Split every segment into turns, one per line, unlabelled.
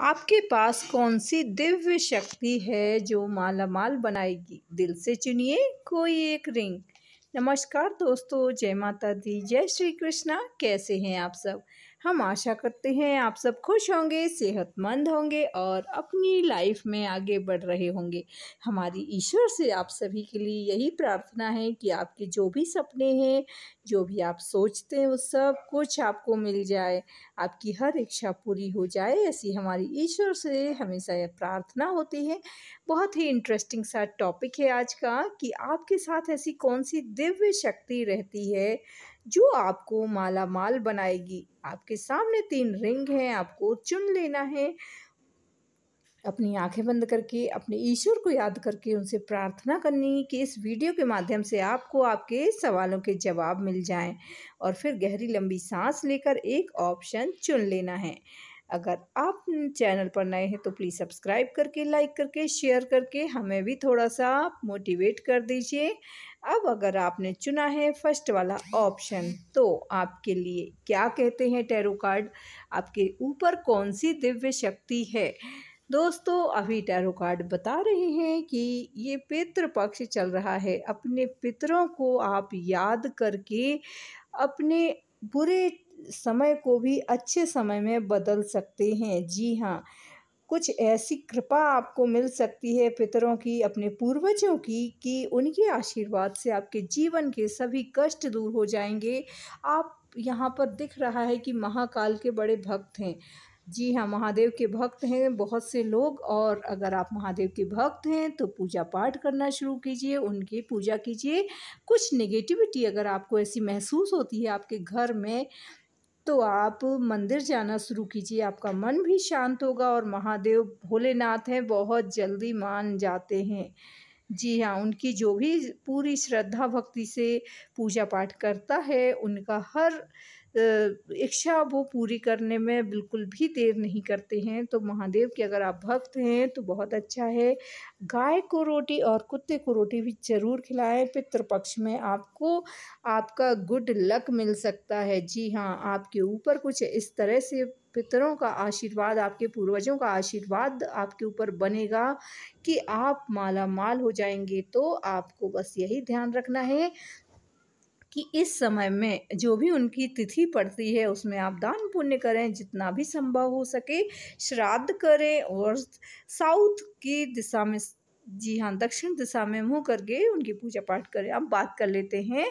आपके पास कौन सी दिव्य शक्ति है जो माला माल बनाएगी दिल से चुनिए कोई एक रिंग नमस्कार दोस्तों जय माता दी जय श्री कृष्णा कैसे हैं आप सब हम आशा करते हैं आप सब खुश होंगे सेहतमंद होंगे और अपनी लाइफ में आगे बढ़ रहे होंगे हमारी ईश्वर से आप सभी के लिए यही प्रार्थना है कि आपके जो भी सपने हैं जो भी आप सोचते हैं वो सब कुछ आपको मिल जाए आपकी हर इच्छा पूरी हो जाए ऐसी हमारी ईश्वर से हमेशा यह प्रार्थना होती है बहुत ही इंटरेस्टिंग सा टॉपिक है आज का कि आपके साथ ऐसी कौन सी दिव्य शक्ति रहती है जो आपको माला माल बनाएगी आपके सामने तीन रिंग हैं आपको चुन लेना है अपनी आंखें बंद करके अपने ईश्वर को याद करके उनसे प्रार्थना करनी कि इस वीडियो के माध्यम से आपको आपके सवालों के जवाब मिल जाएं और फिर गहरी लंबी सांस लेकर एक ऑप्शन चुन लेना है अगर आप चैनल पर नए हैं तो प्लीज़ सब्सक्राइब करके लाइक करके शेयर करके हमें भी थोड़ा सा मोटिवेट कर दीजिए अब अगर आपने चुना है फर्स्ट वाला ऑप्शन तो आपके लिए क्या कहते हैं टैरो कार्ड आपके ऊपर कौन सी दिव्य शक्ति है दोस्तों अभी टैरो कार्ड बता रहे हैं कि ये पितृ पक्ष चल रहा है अपने पितरों को आप याद करके अपने बुरे समय को भी अच्छे समय में बदल सकते हैं जी हाँ कुछ ऐसी कृपा आपको मिल सकती है पितरों की अपने पूर्वजों की कि उनके आशीर्वाद से आपके जीवन के सभी कष्ट दूर हो जाएंगे आप यहाँ पर दिख रहा है कि महाकाल के बड़े भक्त हैं जी हाँ महादेव के भक्त हैं बहुत से लोग और अगर आप महादेव के भक्त हैं तो पूजा पाठ करना शुरू कीजिए उनकी पूजा कीजिए कुछ नेगेटिविटी अगर आपको ऐसी महसूस होती है आपके घर में तो आप मंदिर जाना शुरू कीजिए आपका मन भी शांत होगा और महादेव भोलेनाथ हैं बहुत जल्दी मान जाते हैं जी हाँ उनकी जो भी पूरी श्रद्धा भक्ति से पूजा पाठ करता है उनका हर इच्छा वो पूरी करने में बिल्कुल भी देर नहीं करते हैं तो महादेव के अगर आप भक्त हैं तो बहुत अच्छा है गाय को रोटी और कुत्ते को रोटी भी ज़रूर खिलाएं पितृपक्ष में आपको आपका गुड लक मिल सकता है जी हाँ आपके ऊपर कुछ इस तरह से पितरों का आशीर्वाद आपके पूर्वजों का आशीर्वाद आपके ऊपर बनेगा कि आप माला माल हो जाएंगे तो आपको बस यही ध्यान रखना है कि इस समय में जो भी उनकी तिथि पड़ती है उसमें आप दान पुण्य करें जितना भी संभव हो सके श्राद्ध करें और साउथ की दिशा में जी हाँ दक्षिण दिशा में मुंह करके उनकी पूजा पाठ करें आप बात कर लेते हैं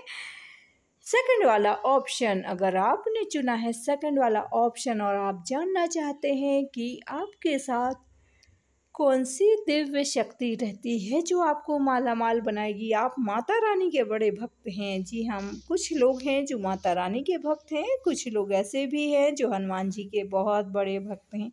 सेकंड वाला ऑप्शन अगर आपने चुना है सेकंड वाला ऑप्शन और आप जानना चाहते हैं कि आपके साथ कौन सी दिव्य शक्ति रहती है जो आपको माला माल बनाएगी आप माता रानी के बड़े भक्त हैं जी हम हाँ, कुछ लोग हैं जो माता रानी के भक्त हैं कुछ लोग ऐसे भी हैं जो हनुमान जी के बहुत बड़े भक्त हैं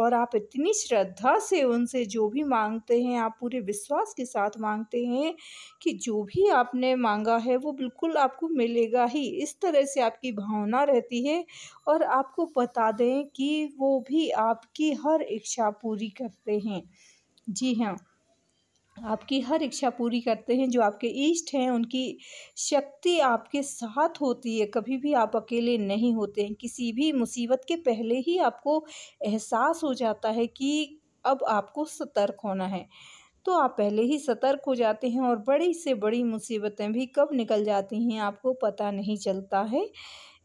और आप इतनी श्रद्धा से उनसे जो भी मांगते हैं आप पूरे विश्वास के साथ मांगते हैं कि जो भी आपने मांगा है वो बिल्कुल आपको मिलेगा ही इस तरह से आपकी भावना रहती है और आपको बता दें कि वो भी आपकी हर इच्छा पूरी करते हैं जी हाँ आपकी हर इच्छा पूरी करते हैं जो आपके इष्ट हैं उनकी शक्ति आपके साथ होती है कभी भी आप अकेले नहीं होते हैं किसी भी मुसीबत के पहले ही आपको एहसास हो जाता है कि अब आपको सतर्क होना है तो आप पहले ही सतर्क हो जाते हैं और बड़ी से बड़ी मुसीबतें भी कब निकल जाती हैं आपको पता नहीं चलता है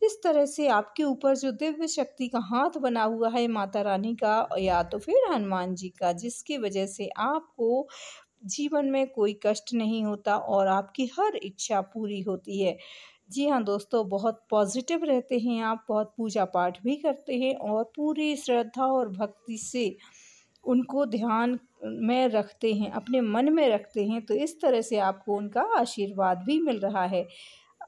इस तरह से आपके ऊपर जो दिव्य शक्ति का हाथ बना हुआ है माता रानी का या तो फिर हनुमान जी का जिसकी वजह से आपको जीवन में कोई कष्ट नहीं होता और आपकी हर इच्छा पूरी होती है जी हाँ दोस्तों बहुत पॉजिटिव रहते हैं आप बहुत पूजा पाठ भी करते हैं और पूरी श्रद्धा और भक्ति से उनको ध्यान में रखते हैं अपने मन में रखते हैं तो इस तरह से आपको उनका आशीर्वाद भी मिल रहा है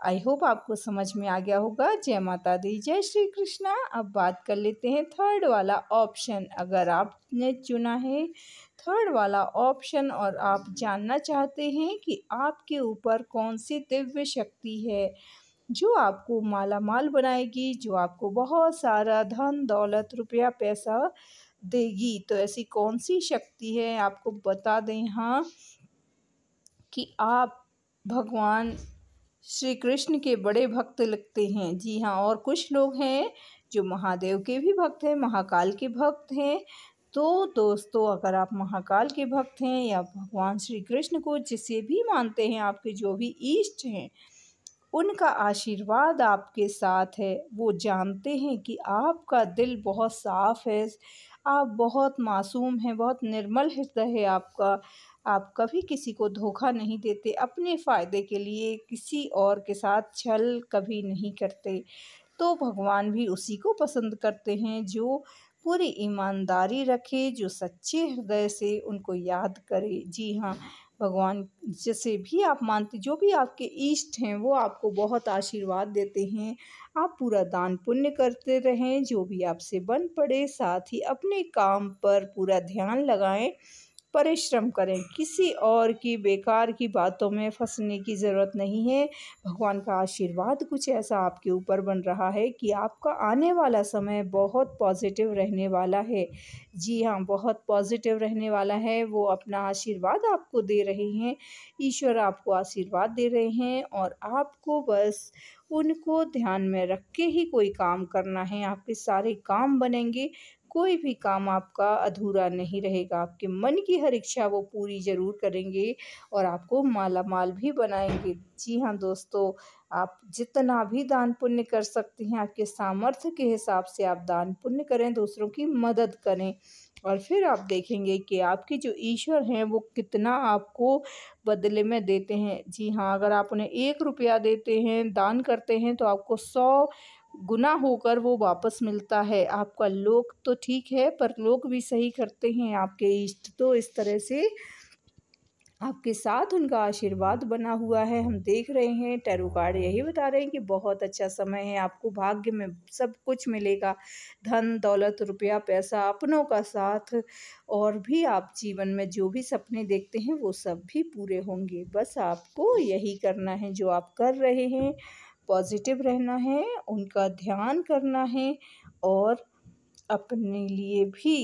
आई होप आपको समझ में आ गया होगा जय माता दी जय श्री कृष्णा अब बात कर लेते हैं थर्ड वाला ऑप्शन अगर आपने चुना है थर्ड वाला ऑप्शन और आप जानना चाहते हैं कि आपके ऊपर कौन सी दिव्य शक्ति है जो आपको माला माल बनाएगी जो आपको बहुत सारा धन दौलत रुपया पैसा देगी तो ऐसी कौन सी शक्ति है आपको बता दें हाँ कि आप भगवान श्री कृष्ण के बड़े भक्त लगते हैं जी हाँ और कुछ लोग हैं जो महादेव के भी भक्त हैं महाकाल के भक्त हैं तो दोस्तों अगर आप महाकाल के भक्त हैं या भगवान श्री कृष्ण को जिसे भी मानते हैं आपके जो भी ईष्ट हैं उनका आशीर्वाद आपके साथ है वो जानते हैं कि आपका दिल बहुत साफ़ है आप बहुत मासूम हैं बहुत निर्मल हृदय है आपका आप कभी किसी को धोखा नहीं देते अपने फ़ायदे के लिए किसी और के साथ छल कभी नहीं करते तो भगवान भी उसी को पसंद करते हैं जो पूरी ईमानदारी रखे जो सच्चे हृदय से उनको याद करे जी हाँ भगवान जैसे भी आप मानते जो भी आपके इष्ट हैं वो आपको बहुत आशीर्वाद देते हैं आप पूरा दान पुण्य करते रहें जो भी आपसे बन पड़े साथ ही अपने काम पर पूरा ध्यान लगाएं परिश्रम करें किसी और की बेकार की बातों में फंसने की ज़रूरत नहीं है भगवान का आशीर्वाद कुछ ऐसा आपके ऊपर बन रहा है कि आपका आने वाला समय बहुत पॉजिटिव रहने वाला है जी हाँ बहुत पॉजिटिव रहने वाला है वो अपना आशीर्वाद आपको दे रहे हैं ईश्वर आपको आशीर्वाद दे रहे हैं और आपको बस उनको ध्यान में रख के ही कोई काम करना है आपके सारे काम बनेंगे कोई भी काम आपका अधूरा नहीं रहेगा आपके मन की हर इच्छा वो पूरी ज़रूर करेंगे और आपको माला माल भी बनाएंगे जी हाँ दोस्तों आप जितना भी दान पुण्य कर सकते हैं आपके सामर्थ्य के हिसाब से आप दान पुण्य करें दूसरों की मदद करें और फिर आप देखेंगे कि आपके जो ईश्वर हैं वो कितना आपको बदले में देते हैं जी हाँ अगर आप उन्हें एक रुपया देते हैं दान करते हैं तो आपको सौ गुना होकर वो वापस मिलता है आपका लोक तो ठीक है पर लोग भी सही करते हैं आपके इष्ट तो इस तरह से आपके साथ उनका आशीर्वाद बना हुआ है हम देख रहे हैं टैरो कार्ड यही बता रहे हैं कि बहुत अच्छा समय है आपको भाग्य में सब कुछ मिलेगा धन दौलत रुपया पैसा अपनों का साथ और भी आप जीवन में जो भी सपने देखते हैं वो सब भी पूरे होंगे बस आपको यही करना है जो आप कर रहे हैं पॉजिटिव रहना है उनका ध्यान करना है और अपने लिए भी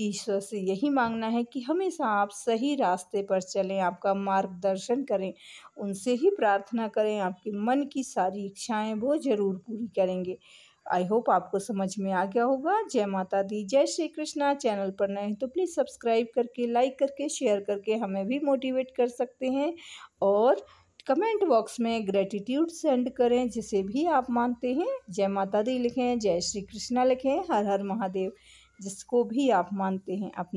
ईश्वर से यही मांगना है कि हमेशा आप सही रास्ते पर चलें आपका मार्गदर्शन करें उनसे ही प्रार्थना करें आपके मन की सारी इच्छाएं वो ज़रूर पूरी करेंगे आई होप आपको समझ में आ गया होगा जय माता दी जय श्री कृष्णा चैनल पर नए हैं तो प्लीज़ सब्सक्राइब करके लाइक करके शेयर करके हमें भी मोटिवेट कर सकते हैं और कमेंट बॉक्स में ग्रेटिट्यूड सेंड करें जिसे भी आप मानते हैं जय माता दी लिखें जय श्री कृष्णा लिखें हर हर महादेव जिसको भी आप मानते हैं अपने